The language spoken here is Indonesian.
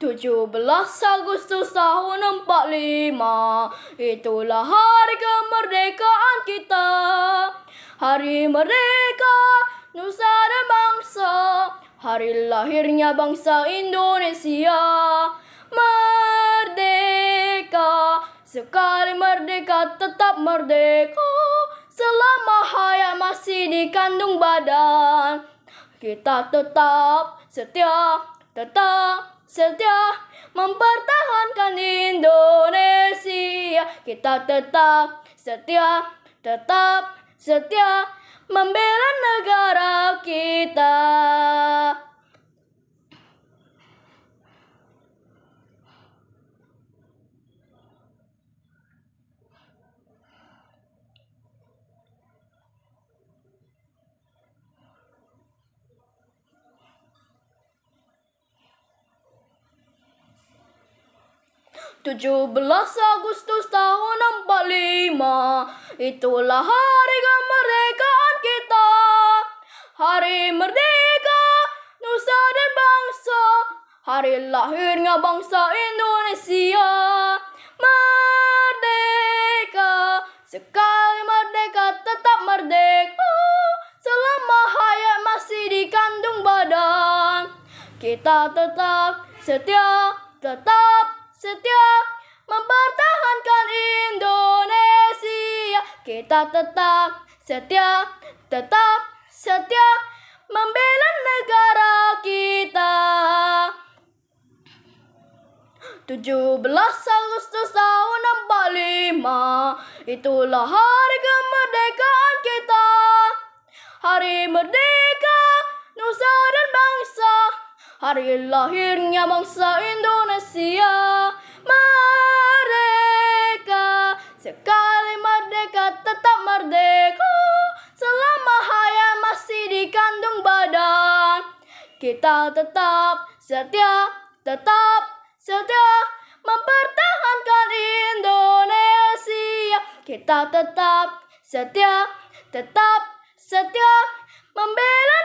17 Agustus tahun 45 Itulah hari kemerdekaan kita Hari merdeka Nusa dan bangsa Hari lahirnya bangsa Indonesia Merdeka Sekali merdeka tetap merdeka Selama hayat masih dikandung badan Kita tetap setia Tetap setia mempertahankan Indonesia. Kita tetap setia, tetap setia membela negara kita. 17 Agustus tahun 45 Itulah hari kemerdekaan kita Hari merdeka Nusa dan bangsa Hari lahirnya bangsa Indonesia Merdeka Sekali merdeka tetap merdeka Selama hayat masih di kandung badan Kita tetap setia tetap setia mempertahankan Indonesia. Kita tetap setia, tetap setia membela negara kita. 17 Agustus tahun 45 Itulah hari kemerdekaan kita Hari merdeka Nusa Hari lahirnya bangsa Indonesia Merdeka Sekali merdeka tetap merdeka Selama hayat masih dikandung badan Kita tetap setia, tetap setia Mempertahankan Indonesia Kita tetap setia, tetap setia Membela